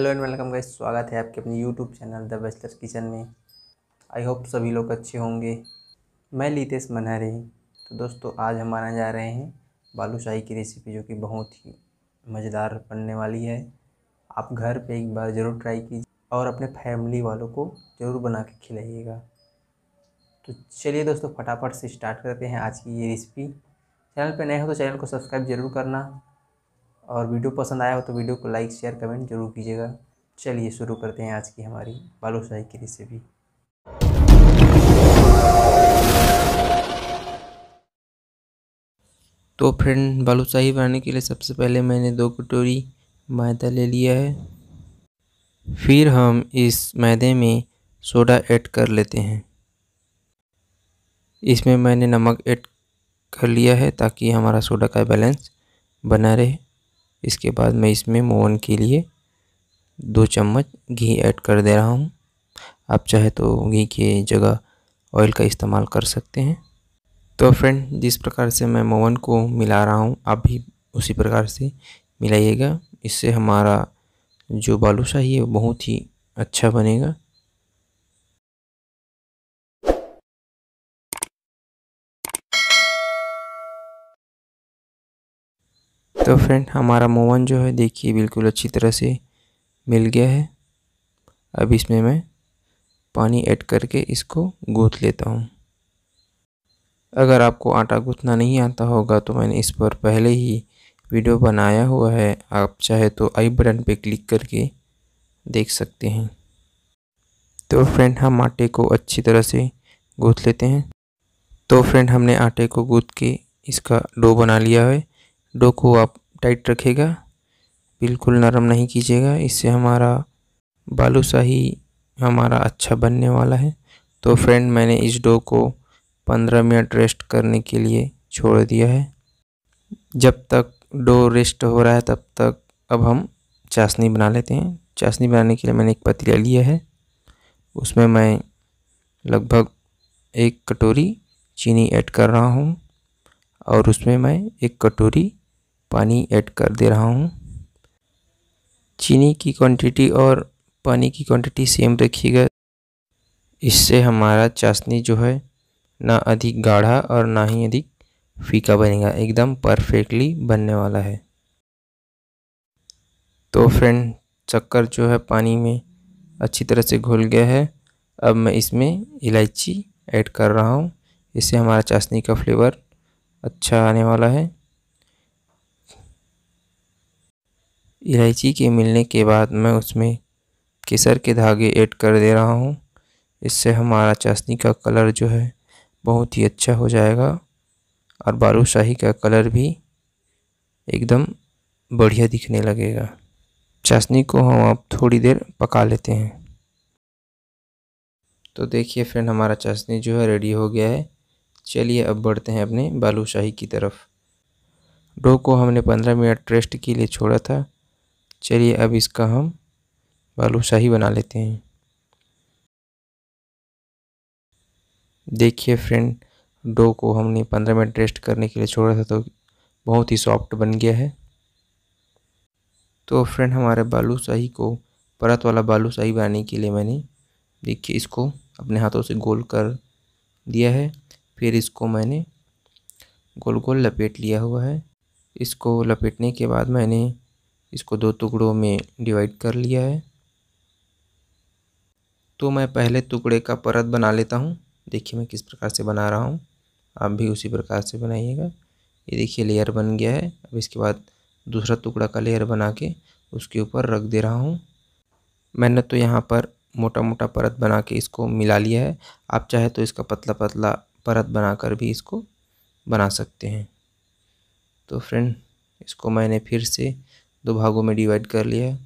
hello and welcome guys स्वागत है आपके अपने YouTube channel the bester kitchen में आई होप सभी लोग अच्छे होंगे मैं लितेश मनहरे तो दोस्तों आज हम आने जा रहे हैं बालूशाही की रेसिपी जो कि बहुत ही मज़ेदार बनने वाली है आप घर पे एक बार ज़रूर ट्राई कीजिए और अपने फैमिली वालों को ज़रूर बना के खिलाइएगा तो चलिए दोस्तों फटाफट से स्टार्ट करते हैं आज की ये रेसिपी चैनल पर नए हो तो चैनल को सब्सक्राइब ज़रूर करना और वीडियो पसंद आया हो तो वीडियो को लाइक शेयर कमेंट जरूर कीजिएगा चलिए शुरू करते हैं आज की हमारी बालूशाही की रेसिपी तो फ्रेंड बालूशाही बनाने के लिए सबसे पहले मैंने दो कटोरी मैदा ले लिया है फिर हम इस मैदे में सोडा ऐड कर लेते हैं इसमें मैंने नमक ऐड कर लिया है ताकि हमारा सोडा का बैलेंस बना रहे इसके बाद मैं इसमें मोहन के लिए दो चम्मच घी ऐड कर दे रहा हूँ आप चाहे तो घी की जगह ऑयल का इस्तेमाल कर सकते हैं तो फ्रेंड जिस प्रकार से मैं मोवन को मिला रहा हूँ आप भी उसी प्रकार से मिलाइएगा इससे हमारा जो बालूशाही है बहुत ही अच्छा बनेगा तो फ्रेंड हमारा मोवन जो है देखिए बिल्कुल अच्छी तरह से मिल गया है अब इसमें मैं पानी ऐड करके इसको गूँथ लेता हूँ अगर आपको आटा गूँथना नहीं आता होगा तो मैंने इस पर पहले ही वीडियो बनाया हुआ है आप चाहे तो आई बटन पे क्लिक करके देख सकते हैं तो फ्रेंड हम आटे को अच्छी तरह से गूँथ लेते हैं तो फ्रेंड हमने आटे को गूँथ के इसका डो बना लिया है डो को आप टाइट रखेगा बिल्कुल नरम नहीं कीजिएगा इससे हमारा बालूशाही हमारा अच्छा बनने वाला है तो फ्रेंड मैंने इस डो को 15 मिनट रेस्ट करने के लिए छोड़ दिया है जब तक डो रेस्ट हो रहा है तब तक अब हम चाशनी बना लेते हैं चाशनी बनाने के लिए मैंने एक पतीला लिया है उसमें मैं लगभग एक कटोरी चीनी ऐड कर रहा हूँ और उसमें मैं एक कटोरी पानी ऐड कर दे रहा हूँ चीनी की क्वांटिटी और पानी की क्वांटिटी सेम रखिएगा इससे हमारा चाशनी जो है ना अधिक गाढ़ा और ना ही अधिक फीका बनेगा एकदम परफेक्टली बनने वाला है तो फ्रेंड चक्कर जो है पानी में अच्छी तरह से घुल गया है अब मैं इसमें इलायची ऐड कर रहा हूँ इससे हमारा चाशनी का फ्लेवर अच्छा आने वाला है इलायची के मिलने के बाद मैं उसमें केसर के धागे ऐड कर दे रहा हूँ इससे हमारा चाशनी का कलर जो है बहुत ही अच्छा हो जाएगा और बारूशाही का कलर भी एकदम बढ़िया दिखने लगेगा चाशनी को हम आप थोड़ी देर पका लेते हैं तो देखिए फ्रेंड हमारा चाशनी जो है रेडी हो गया है चलिए अब बढ़ते हैं अपने बालूशाही की तरफ डो को हमने 15 मिनट रेस्ट के लिए छोड़ा था चलिए अब इसका हम बालूशाही बना लेते हैं देखिए फ्रेंड डो को हमने पंद्रह मिनट रेस्ट करने के लिए छोड़ा था तो बहुत ही सॉफ्ट बन गया है तो फ्रेंड हमारे बालूशाही को परत वाला बालूशाही बनाने के लिए मैंने देखिए इसको अपने हाथों से गोल कर दिया है फिर इसको मैंने गोल गोल लपेट लिया हुआ है इसको लपेटने के बाद मैंने इसको दो टुकड़ों में डिवाइड कर लिया है तो मैं पहले टुकड़े का परत बना लेता हूँ देखिए मैं किस प्रकार से बना रहा हूँ आप भी उसी प्रकार से बनाइएगा ये देखिए लेयर बन गया है अब इसके बाद दूसरा टुकड़ा का लेयर बना के उसके ऊपर रख दे रहा हूँ मैंने तो यहाँ पर मोटा मोटा परत बना के इसको मिला लिया है आप चाहे तो इसका पतला पतला परत बनाकर भी इसको बना सकते हैं तो फ्रेंड इसको मैंने फिर से दो भागों में डिवाइड कर लिया है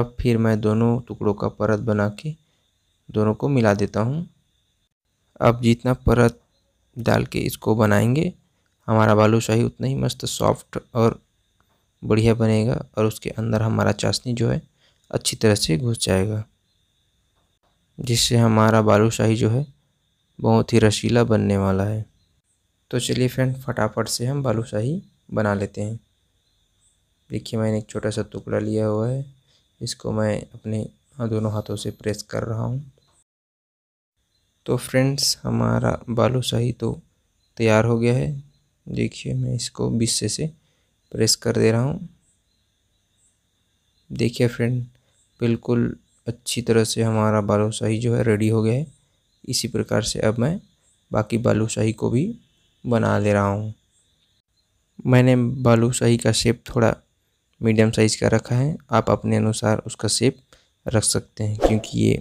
अब फिर मैं दोनों टुकड़ों का परत बना के दोनों को मिला देता हूँ अब जितना परत डाल के इसको बनाएंगे हमारा बालूशाही उतना ही मस्त सॉफ्ट और बढ़िया बनेगा और उसके अंदर हमारा चाशनी जो है अच्छी तरह से घुस जाएगा जिससे हमारा बालूशाही जो है बहुत ही रसीला बनने वाला है तो चलिए फ्रेंड फटाफट से हम बालूशाही बना लेते हैं देखिए मैंने एक छोटा सा टुकड़ा लिया हुआ है इसको मैं अपने दोनों हाथों से प्रेस कर रहा हूँ तो फ्रेंड्स हमारा बालू शाही तो तैयार हो गया है देखिए मैं इसको बिस्से से प्रेस कर दे रहा हूँ देखिए फ्रेंड बिल्कुल अच्छी तरह से हमारा बालू शाही जो है रेडी हो गया है इसी प्रकार से अब मैं बाकी बालू शाही को भी बना ले रहा हूँ मैंने बालू शाही का शेप थोड़ा मीडियम साइज़ का रखा है आप अपने अनुसार उसका सेप रख सकते हैं क्योंकि ये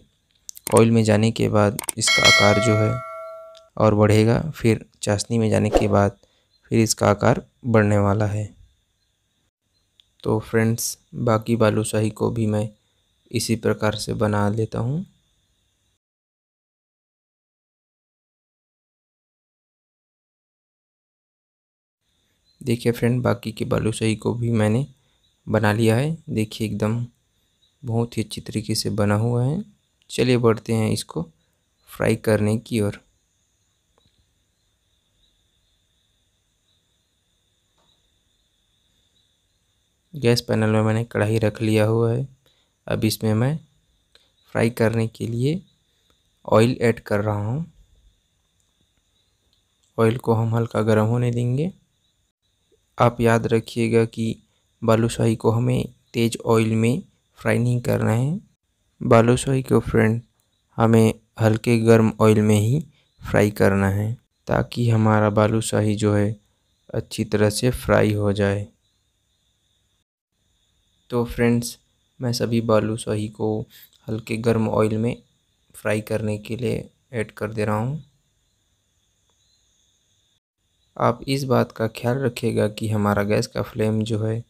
ऑयल में जाने के बाद इसका आकार जो है और बढ़ेगा फिर चाशनी में जाने के बाद फिर इसका आकार बढ़ने वाला है तो फ्रेंड्स बाकी बालूशाही को भी मैं इसी प्रकार से बना लेता हूँ देखिए फ्रेंड बाकी के बालूशाही को भी मैंने बना लिया है देखिए एकदम बहुत ही अच्छी तरीके से बना हुआ है चलिए बढ़ते हैं इसको फ्राई करने की ओर गैस पैनल में मैंने कढ़ाई रख लिया हुआ है अब इसमें मैं फ्राई करने के लिए ऑयल ऐड कर रहा हूँ ऑयल को हम हल्का गर्म होने देंगे आप याद रखिएगा कि बालूशाही को हमें तेज ऑयल में फ्राई नहीं करना है बालूशाही को फ्रेंड हमें हल्के गर्म ऑयल में ही फ्राई करना है ताकि हमारा बालूशाही जो है अच्छी तरह से फ्राई हो जाए तो फ्रेंड्स मैं सभी बालूशाही को हल्के गर्म ऑयल में फ्राई करने के लिए ऐड कर दे रहा हूँ आप इस बात का ख्याल रखिएगा कि हमारा गैस का फ्लेम जो है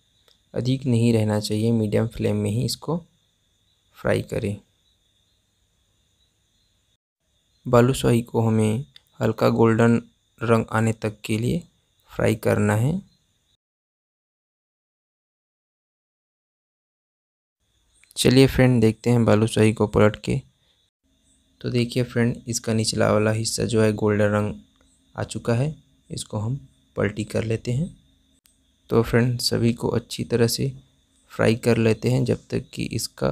अधिक नहीं रहना चाहिए मीडियम फ्लेम में ही इसको फ्राई करें बालूशाही को हमें हल्का गोल्डन रंग आने तक के लिए फ्राई करना है चलिए फ्रेंड देखते हैं बालूशाही को पलट के तो देखिए फ्रेंड इसका निचला वाला हिस्सा जो है गोल्डन रंग आ चुका है इसको हम पलटी कर लेते हैं तो फ्रेंड सभी को अच्छी तरह से फ्राई कर लेते हैं जब तक कि इसका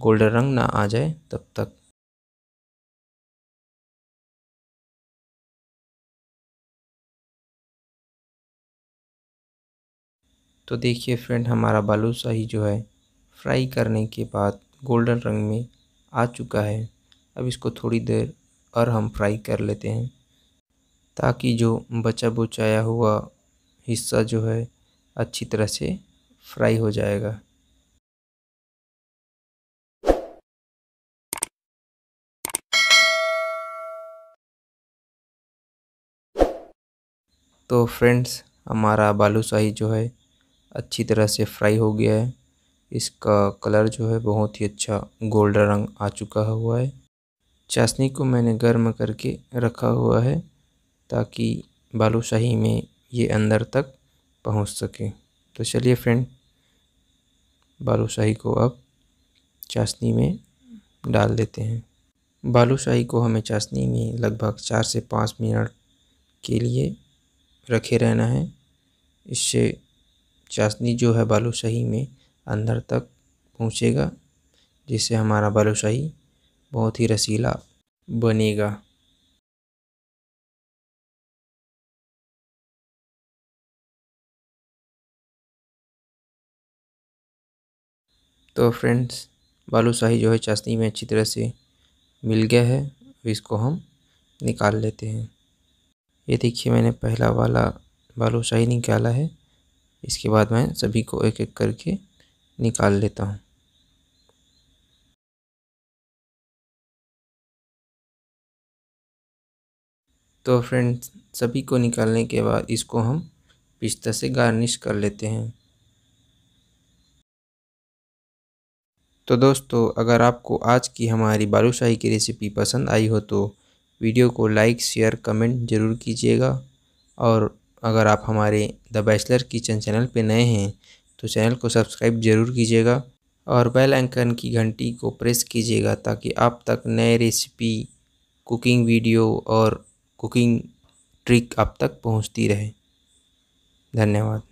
गोल्डन रंग ना आ जाए तब तक तो देखिए फ्रेंड हमारा बालू शाही जो है फ्राई करने के बाद गोल्डन रंग में आ चुका है अब इसको थोड़ी देर और हम फ्राई कर लेते हैं ताकि जो बचा बुचाया हुआ हिस्सा जो है अच्छी तरह से फ्राई हो जाएगा तो फ्रेंड्स हमारा बालूशाही जो है अच्छी तरह से फ्राई हो गया है इसका कलर जो है बहुत ही अच्छा गोल्डन रंग आ चुका हुआ है चाशनी को मैंने गर्म करके रखा हुआ है ताकि बालूशाही में ये अंदर तक पहुंच सकें तो चलिए फ्रेंड बालूशाही को अब चाशनी में डाल देते हैं बालूशाही को हमें चाशनी में लगभग चार से पाँच मिनट के लिए रखे रहना है इससे चाशनी जो है बालूशाही में अंदर तक पहुँचेगा जिससे हमारा बालूशाही बहुत ही रसीला बनेगा तो फ्रेंड्स बालूशाही जो है चाशनी में अच्छी तरह से मिल गया है अब इसको हम निकाल लेते हैं ये देखिए मैंने पहला वाला बालूशाही निकाला है इसके बाद मैं सभी को एक एक करके निकाल लेता हूँ तो फ्रेंड्स सभी को निकालने के बाद इसको हम पिस्ता से गार्निश कर लेते हैं तो दोस्तों अगर आपको आज की हमारी बालूशाही की रेसिपी पसंद आई हो तो वीडियो को लाइक शेयर कमेंट ज़रूर कीजिएगा और अगर आप हमारे द बैचलर किचन चैनल पर नए हैं तो चैनल को सब्सक्राइब ज़रूर कीजिएगा और बेल आइकन की घंटी को प्रेस कीजिएगा ताकि आप तक नए रेसिपी कुकिंग वीडियो और कुकिंग ट्रिक आप तक पहुंचती रहे धन्यवाद